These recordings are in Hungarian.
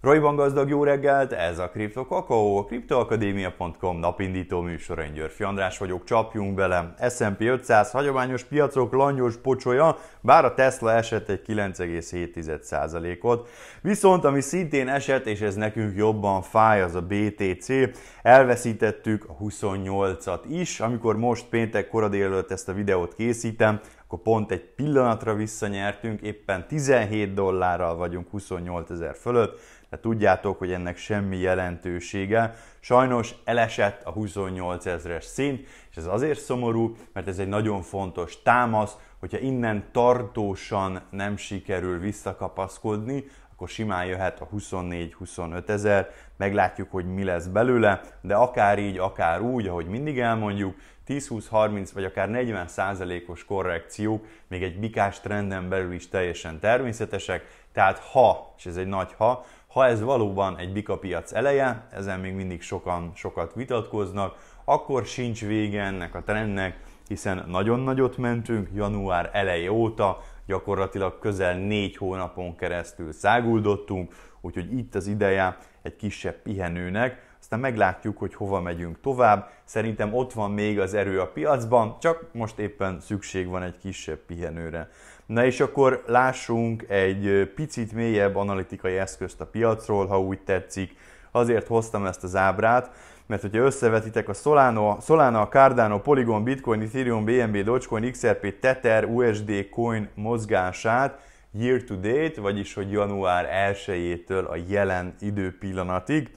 Royban gazdag jó reggelt, ez a Crypto Kakao, a CryptoAkadémia.com napindító műsor, én Györfi András vagyok, csapjunk bele. S&P 500 hagyományos piacok langyos pocsolya, bár a Tesla esett egy 9,7%-ot. Viszont ami szintén esett, és ez nekünk jobban fáj, az a BTC. Elveszítettük a 28-at is, amikor most péntek korai előtt ezt a videót készítem, akkor pont egy pillanatra visszanyertünk, éppen 17 dollárral vagyunk 28 ezer fölött, de tudjátok, hogy ennek semmi jelentősége. Sajnos elesett a 28 ezres szint, és ez azért szomorú, mert ez egy nagyon fontos támasz, hogyha innen tartósan nem sikerül visszakapaszkodni, akkor simán jöhet a 24-25 ezer, meglátjuk, hogy mi lesz belőle, de akár így, akár úgy, ahogy mindig elmondjuk, 10-20-30 vagy akár 40 százalékos korrekciók még egy bikás trenden belül is teljesen természetesek, tehát ha, és ez egy nagy ha, ha ez valóban egy bikapiac eleje, ezen még mindig sokan sokat vitatkoznak, akkor sincs vége ennek a trendnek, hiszen nagyon nagyot mentünk január eleje óta, gyakorlatilag közel négy hónapon keresztül száguldottunk, úgyhogy itt az ideje egy kisebb pihenőnek, aztán meglátjuk, hogy hova megyünk tovább. Szerintem ott van még az erő a piacban, csak most éppen szükség van egy kisebb pihenőre. Na és akkor lássunk egy picit mélyebb analitikai eszközt a piacról, ha úgy tetszik. Azért hoztam ezt az ábrát, mert hogyha összevetitek a Solano, Solana, Cardano, Polygon, Bitcoin, Ethereum, BNB, Dogecoin, XRP, Tether, USD coin mozgását year to date, vagyis hogy január 1-től a jelen időpillanatig,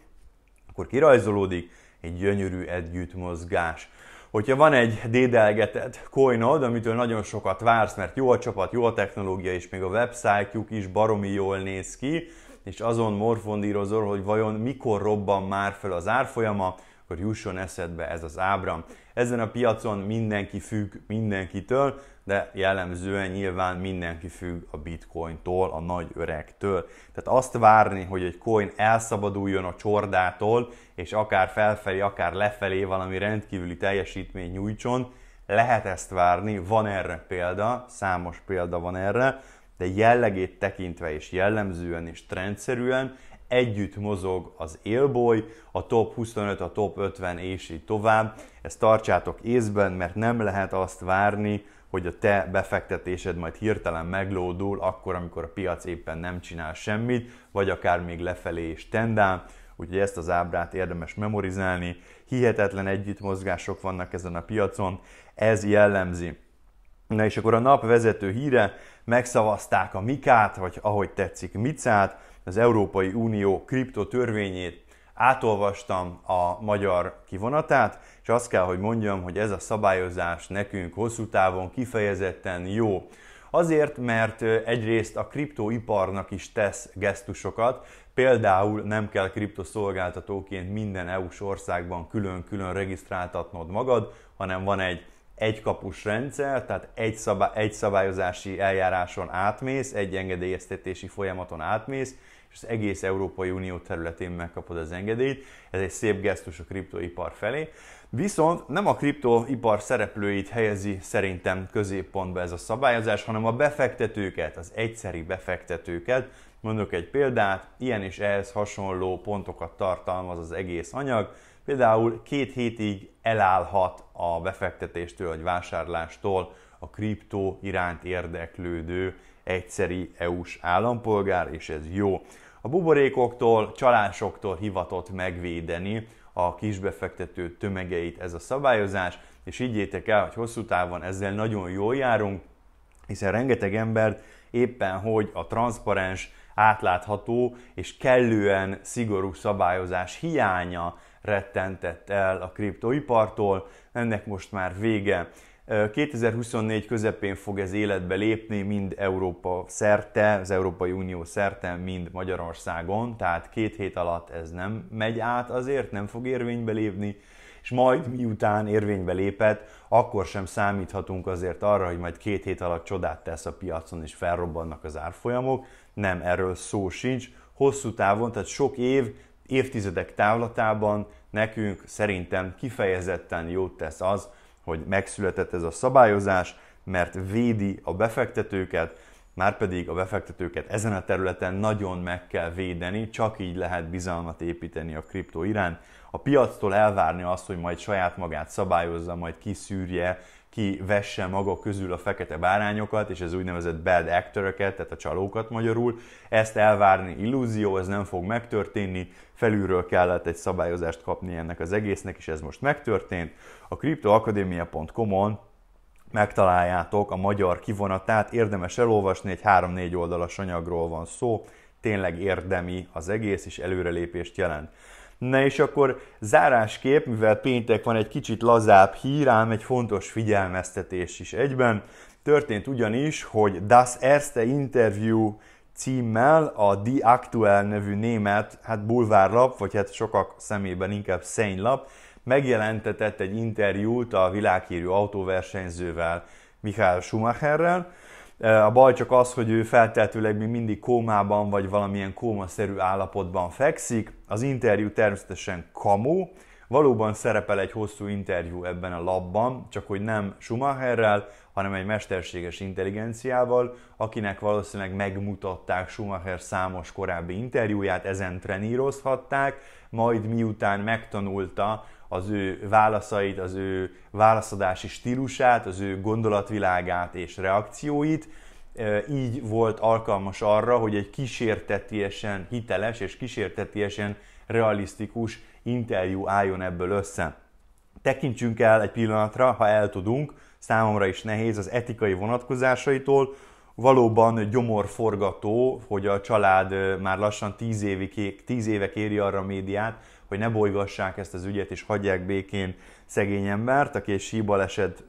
akkor kirajzolódik egy gyönyörű együttmozgás. Hogyha van egy dédelgetett coinod, amitől nagyon sokat vársz, mert jó a csapat, jó a technológia, és még a websájtjuk is baromi jól néz ki, és azon morfondírozol, hogy vajon mikor robban már fel az árfolyama, akkor jusson eszedbe ez az ábra. Ezen a piacon mindenki függ mindenkitől, de jellemzően nyilván mindenki függ a bitcointól, a nagy öregtől. Tehát azt várni, hogy egy coin elszabaduljon a csordától, és akár felfelé, akár lefelé valami rendkívüli teljesítmény nyújtson, lehet ezt várni, van erre példa, számos példa van erre, de jellegét tekintve és jellemzően és trendszerűen együtt mozog az élboly, a top 25, a top 50 és így tovább. Ezt tartsátok észben, mert nem lehet azt várni, hogy a te befektetésed majd hirtelen meglódul, akkor, amikor a piac éppen nem csinál semmit, vagy akár még lefelé is tendál. Úgyhogy ezt az ábrát érdemes memorizálni. Hihetetlen együttmozgások vannak ezen a piacon, ez jellemzi Na és akkor a nap vezető híre, megszavazták a Mikát, vagy ahogy tetszik Micát, az Európai Unió kriptotörvényét, átolvastam a magyar kivonatát, és azt kell, hogy mondjam, hogy ez a szabályozás nekünk hosszú távon kifejezetten jó. Azért, mert egyrészt a kriptoiparnak is tesz gesztusokat, például nem kell kriptoszolgáltatóként minden EU-s országban külön-külön regisztráltatnod magad, hanem van egy egy kapus rendszer, tehát egy, szabá- egy szabályozási eljáráson átmész, egy engedélyeztetési folyamaton átmész, és az egész Európai Unió területén megkapod az engedélyt. Ez egy szép gesztus a kriptoipar felé. Viszont nem a kriptoipar szereplőit helyezi szerintem középpontba ez a szabályozás, hanem a befektetőket, az egyszeri befektetőket, Mondok egy példát, ilyen és ehhez hasonló pontokat tartalmaz az egész anyag. Például két hétig elállhat a befektetéstől vagy vásárlástól a kriptó iránt érdeklődő egyszeri EU-s állampolgár, és ez jó. A buborékoktól, csalásoktól hivatott megvédeni a kisbefektető tömegeit ez a szabályozás, és higgyétek el, hogy hosszú távon ezzel nagyon jól járunk, hiszen rengeteg embert éppen hogy a transzparens átlátható és kellően szigorú szabályozás hiánya rettentett el a kriptoipartól. Ennek most már vége. 2024 közepén fog ez életbe lépni, mind Európa szerte, az Európai Unió szerte, mind Magyarországon, tehát két hét alatt ez nem megy át azért, nem fog érvénybe lépni, és majd miután érvénybe lépett, akkor sem számíthatunk azért arra, hogy majd két hét alatt csodát tesz a piacon és felrobbannak az árfolyamok. Nem, erről szó sincs. Hosszú távon, tehát sok év, évtizedek távlatában nekünk szerintem kifejezetten jót tesz az, hogy megszületett ez a szabályozás, mert védi a befektetőket, márpedig a befektetőket ezen a területen nagyon meg kell védeni, csak így lehet bizalmat építeni a kriptó iránt a piactól elvárni azt, hogy majd saját magát szabályozza, majd kiszűrje, ki vesse maga közül a fekete bárányokat, és az úgynevezett bad actoreket, tehát a csalókat magyarul. Ezt elvárni illúzió, ez nem fog megtörténni, felülről kellett egy szabályozást kapni ennek az egésznek, és ez most megtörtént. A cryptoacademia.com-on megtaláljátok a magyar kivonatát, érdemes elolvasni, egy 3-4 oldalas anyagról van szó, tényleg érdemi az egész, és előrelépést jelent. Na és akkor zárásképp, mivel péntek van egy kicsit lazább hír, ám egy fontos figyelmeztetés is egyben. Történt ugyanis, hogy Das Erste Interview címmel a Die Aktuell nevű német, hát bulvárlap, vagy hát sokak szemében inkább szénylap, megjelentetett egy interjút a világhírű autóversenyzővel, Michael Schumacherrel, Eh, a baj csak az, hogy ő feltehetőleg még mindig kómában vagy valamilyen kómaszerű állapotban fekszik. Az interjú természetesen kamu, Valóban szerepel egy hosszú interjú ebben a labban, csak hogy nem Schumacherrel, hanem egy mesterséges intelligenciával, akinek valószínűleg megmutatták Schumacher számos korábbi interjúját, ezen trenírozhatták, majd miután megtanulta az ő válaszait, az ő válaszadási stílusát, az ő gondolatvilágát és reakcióit, e, így volt alkalmas arra, hogy egy kísértetiesen hiteles és kísértetiesen realisztikus interjú álljon ebből össze. Tekintsünk el egy pillanatra, ha el tudunk, számomra is nehéz az etikai vonatkozásaitól, valóban gyomorforgató, hogy a család már lassan tíz, évig, tíz éve kéri arra a médiát, hogy ne bolygassák ezt az ügyet, és hagyják békén szegény embert, aki egy síbaleset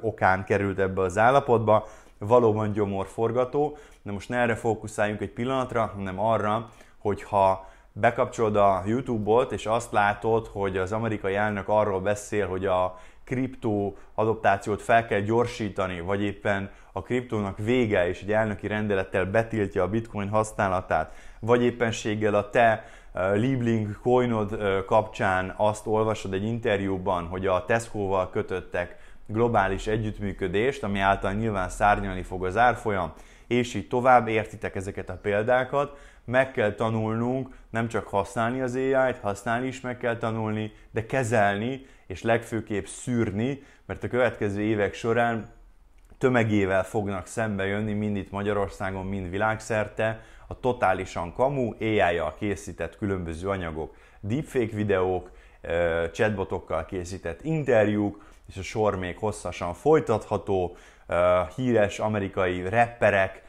okán került ebbe az állapotba, valóban gyomorforgató, de most ne erre fókuszáljunk egy pillanatra, hanem arra, hogyha bekapcsolod a YouTube-ot, és azt látod, hogy az amerikai elnök arról beszél, hogy a kriptó adoptációt fel kell gyorsítani, vagy éppen a kriptónak vége, és egy elnöki rendelettel betiltja a bitcoin használatát, vagy éppenséggel a te Liebling coinod kapcsán azt olvasod egy interjúban, hogy a Tesco-val kötöttek globális együttműködést, ami által nyilván szárnyalni fog az árfolyam, és így tovább értitek ezeket a példákat, meg kell tanulnunk nem csak használni az AI-t, használni is meg kell tanulni, de kezelni, és legfőképp szűrni, mert a következő évek során tömegével fognak szembe jönni, mind itt Magyarországon, mind világszerte, a totálisan kamu AI-jal készített különböző anyagok, deepfake videók, chatbotokkal készített interjúk, és a sor még hosszasan folytatható, híres amerikai rapperek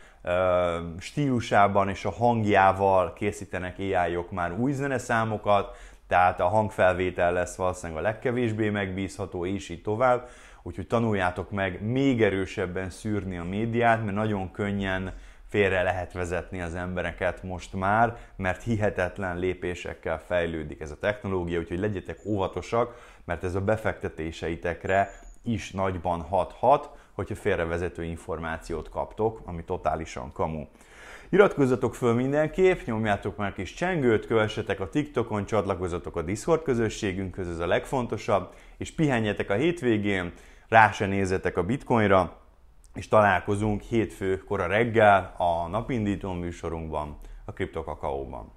stílusában és a hangjával készítenek ai -ok már új zeneszámokat, tehát a hangfelvétel lesz valószínűleg a legkevésbé megbízható, és így tovább. Úgyhogy tanuljátok meg még erősebben szűrni a médiát, mert nagyon könnyen félre lehet vezetni az embereket most már, mert hihetetlen lépésekkel fejlődik ez a technológia, úgyhogy legyetek óvatosak, mert ez a befektetéseitekre is nagyban hathat, hogyha félrevezető információt kaptok, ami totálisan kamu. Iratkozzatok föl mindenképp, nyomjátok már kis csengőt, kövessetek a TikTokon, csatlakozzatok a Discord közösségünkhöz, ez a legfontosabb, és pihenjetek a hétvégén, rá se nézzetek a bitcoinra, és találkozunk hétfő kora reggel a napindító műsorunkban, a Kripto Kakaóban.